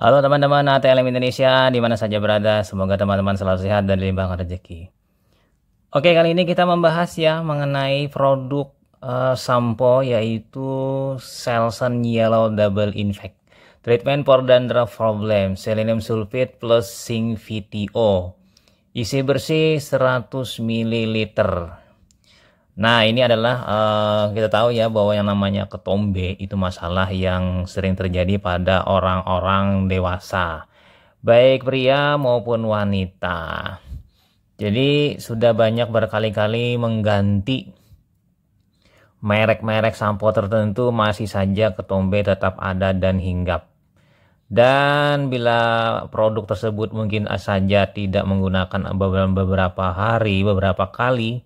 Halo teman-teman ATLM Indonesia, di mana saja berada, semoga teman-teman selalu sehat dan dilimpahkan rezeki. Oke, kali ini kita membahas ya mengenai produk uh, sampo yaitu Selsun Yellow Double Infect. Treatment for dandruff problem, selenium sulfate plus zinc VTO. Isi bersih 100 ml. Nah, ini adalah uh, kita tahu ya bahwa yang namanya ketombe itu masalah yang sering terjadi pada orang-orang dewasa, baik pria maupun wanita. Jadi, sudah banyak berkali-kali mengganti merek-merek sampo tertentu masih saja ketombe tetap ada dan hinggap. Dan bila produk tersebut mungkin saja tidak menggunakan beberapa hari, beberapa kali,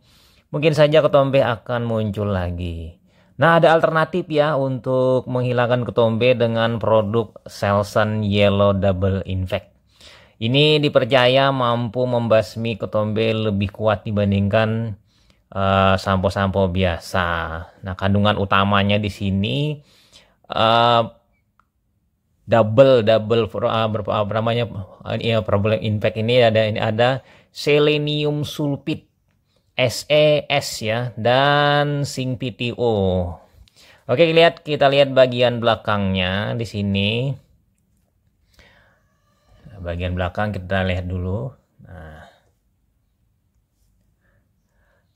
mungkin saja ketombe akan muncul lagi. Nah, ada alternatif ya untuk menghilangkan ketombe dengan produk Selsun Yellow Double Infect. Ini dipercaya mampu membasmi ketombe lebih kuat dibandingkan eh, sampo-sampo uh, biasa. Nah, kandungan utamanya di sini uh, double double uh, berapa namanya uh, ya problem infect ini ada ini ada selenium sulfit SES e ya dan Sing PTO. Oke, lihat kita lihat bagian belakangnya di sini. Bagian belakang kita lihat dulu. Nah.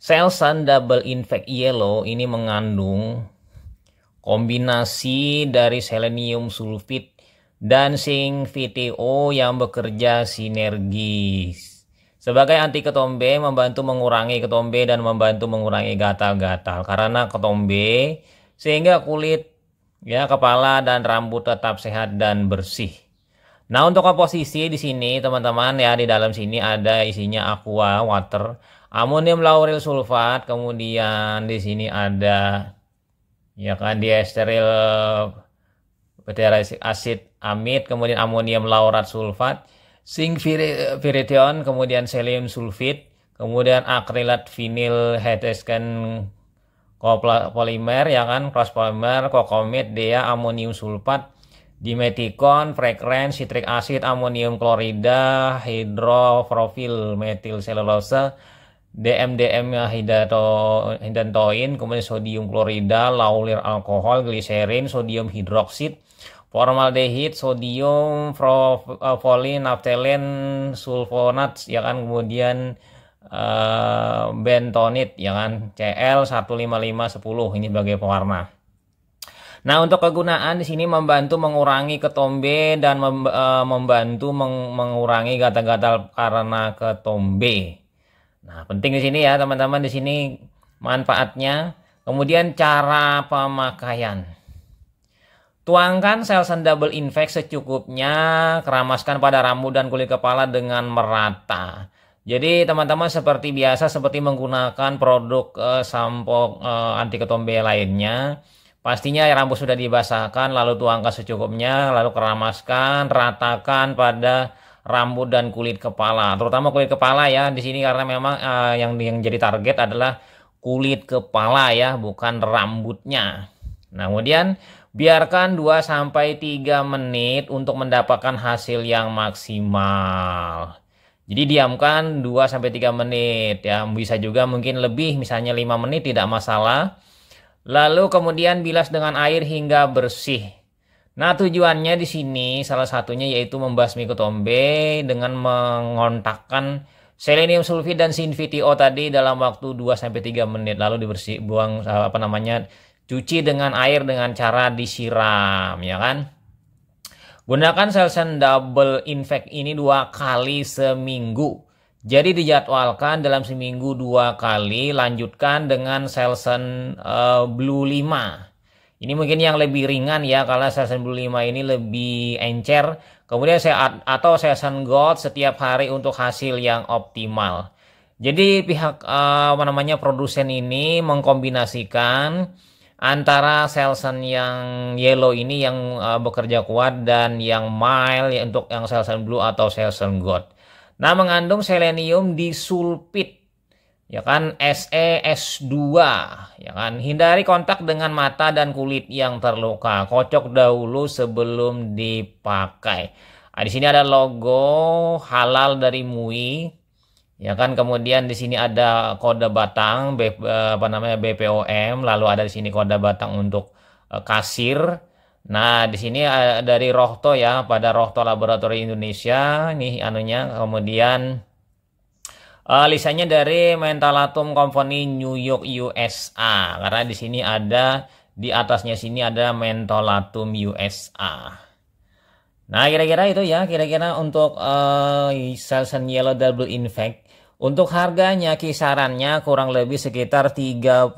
Sel Sun Double Infect Yellow ini mengandung kombinasi dari selenium sulfit dan sing VTO yang bekerja sinergis. Sebagai anti ketombe membantu mengurangi ketombe dan membantu mengurangi gatal-gatal karena ketombe sehingga kulit ya kepala dan rambut tetap sehat dan bersih. Nah, untuk komposisi di sini teman-teman ya di dalam sini ada isinya aqua, water, amonium lauryl sulfat, kemudian di sini ada ya kan diesteril peterisik asid amit, kemudian amonium laurat sulfat Sing viridion, kemudian selenium sulfit, kemudian akrilat vinil hydrogen polimer ya kan, cross polimer, kokomit, dia amonium sulfat, dimetikon, Frekren, citric acid, amonium klorida, hidroprofil, metil selulosa, DMDM hidantoin, kemudian sodium klorida, laulir alkohol, gliserin, sodium hidroksid, formaldehid, sodium, eh, folin, naphthalen, sulfonat, ya kan, kemudian uh, bentonit, ya kan, Cl 15510 ini sebagai pewarna. Nah, untuk kegunaan di sini membantu mengurangi ketombe dan mem, e, membantu meng, mengurangi gatal-gatal karena ketombe. Nah, penting di sini ya, teman-teman di sini manfaatnya. Kemudian cara pemakaian. Tuangkan sel double infect secukupnya, keramaskan pada rambut dan kulit kepala dengan merata. Jadi teman-teman seperti biasa seperti menggunakan produk e, eh, sampo e, eh, anti ketombe lainnya, pastinya rambut sudah dibasahkan lalu tuangkan secukupnya, lalu keramaskan, ratakan pada rambut dan kulit kepala, terutama kulit kepala ya di sini karena memang e, yang yang jadi target adalah kulit kepala ya, bukan rambutnya. Nah, kemudian biarkan 2 sampai 3 menit untuk mendapatkan hasil yang maksimal. Jadi diamkan 2 sampai 3 menit ya, bisa juga mungkin lebih misalnya 5 menit tidak masalah. Lalu kemudian bilas dengan air hingga bersih. Nah, tujuannya di sini salah satunya yaitu membasmi ketombe dengan mengontakkan selenium sulfit dan sinvitio tadi dalam waktu 2 sampai 3 menit lalu dibersih buang apa namanya Cuci dengan air dengan cara disiram, ya kan? Gunakan Selsun Double Infect ini dua kali seminggu. Jadi dijadwalkan dalam seminggu dua kali, lanjutkan dengan Selsun uh, eh, Blue 5. Ini mungkin yang lebih ringan ya, karena Selsun Blue 5 ini lebih encer. Kemudian saya atau Selsun Gold setiap hari untuk hasil yang optimal. Jadi pihak uh, apa namanya produsen ini mengkombinasikan antara Selson yang yellow ini yang uh, bekerja kuat dan yang mild ya, untuk yang Selson blue atau Selson gold. Nah, mengandung selenium disulfit ya kan SES2 ya kan. Hindari kontak dengan mata dan kulit yang terluka. Kocok dahulu sebelum dipakai. Nah, di sini ada logo halal dari MUI Ya kan kemudian di sini ada kode batang B, eh, apa namanya BPOM, lalu ada di sini kode batang untuk eh, kasir. Nah, di sini eh, dari Rohto ya, pada Rohto Laboratorium Indonesia nih anunya kemudian Uh, lisanya dari Mentalatum Company New York USA karena di sini ada di atasnya sini ada Mentolatum USA. Nah, kira-kira itu ya, kira-kira untuk uh, eh, Selsun Yellow Double Infect untuk harganya kisarannya kurang lebih sekitar 32.000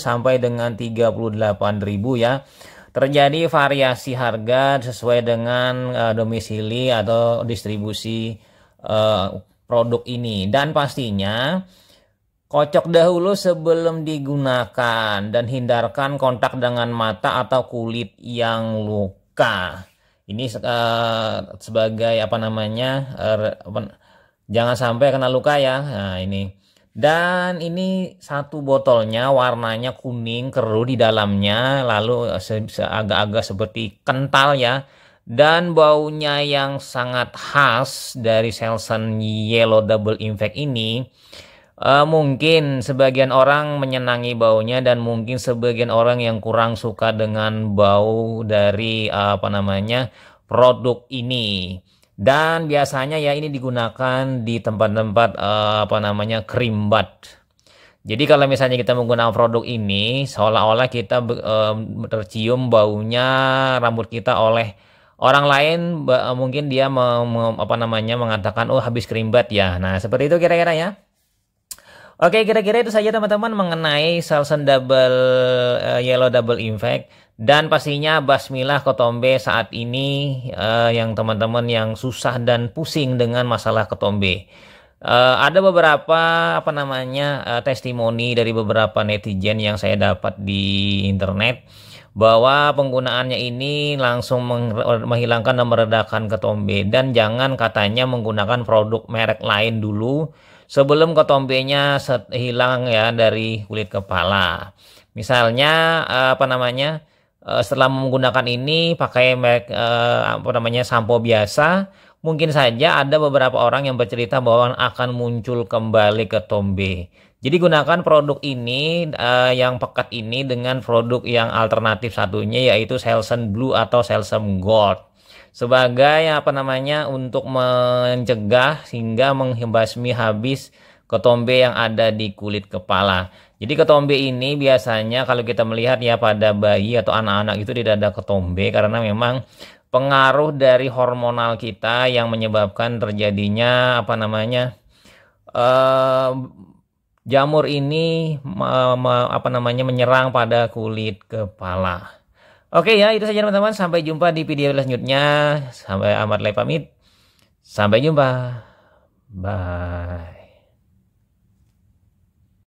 sampai dengan 38.000 ya. Terjadi variasi harga sesuai dengan uh, domisili atau distribusi uh, produk ini dan pastinya kocok dahulu sebelum digunakan dan hindarkan kontak dengan mata atau kulit yang luka ini uh, sebagai apa namanya uh, jangan sampai kena luka ya nah ini dan ini satu botolnya warnanya kuning keruh di dalamnya lalu eh, agak-agak seperti kental ya dan baunya yang sangat khas dari Selsun Yellow Double Infect ini Uh, mungkin sebagian orang menyenangi baunya dan mungkin sebagian orang yang kurang suka dengan bau dari eh, apa namanya produk ini. Dan biasanya ya ini digunakan di tempat-tempat uh, apa namanya krimbat. Jadi kalau misalnya kita menggunakan produk ini seolah-olah kita um, tercium baunya rambut kita oleh orang lain mungkin dia apa namanya mengatakan oh habis krimbat ya. Nah, seperti itu kira-kira ya. Oke, kira-kira itu saja teman-teman mengenai Salson Double uh, Yellow Double infect dan pastinya Basmilah Kotombe saat ini uh, yang teman-teman yang susah dan pusing dengan masalah Kotombe. Uh, ada beberapa apa namanya uh, testimoni dari beberapa netizen yang saya dapat di internet bahwa penggunaannya ini langsung menghilangkan dan meredakan ketombe dan jangan katanya menggunakan produk merek lain dulu sebelum ketombenya hilang ya dari kulit kepala. Misalnya uh, apa namanya? Uh, setelah menggunakan ini pakai merek uh, apa namanya sampo biasa Mungkin saja ada beberapa orang yang bercerita bahwa akan muncul kembali ke Tombe. Jadi gunakan produk ini uh, yang pekat ini dengan produk yang alternatif satunya yaitu Selsun Blue atau Selsun Gold sebagai apa namanya untuk mencegah sehingga menghembasmi habis ketombe yang ada di kulit kepala. Jadi ketombe ini biasanya kalau kita melihat ya pada bayi atau anak-anak itu tidak ada ketombe karena memang pengaruh dari hormonal kita yang menyebabkan terjadinya apa namanya uh, jamur ini me, apa namanya menyerang pada kulit kepala. Oke ya itu saja teman-teman sampai jumpa di video selanjutnya sampai amat pamit sampai jumpa bye.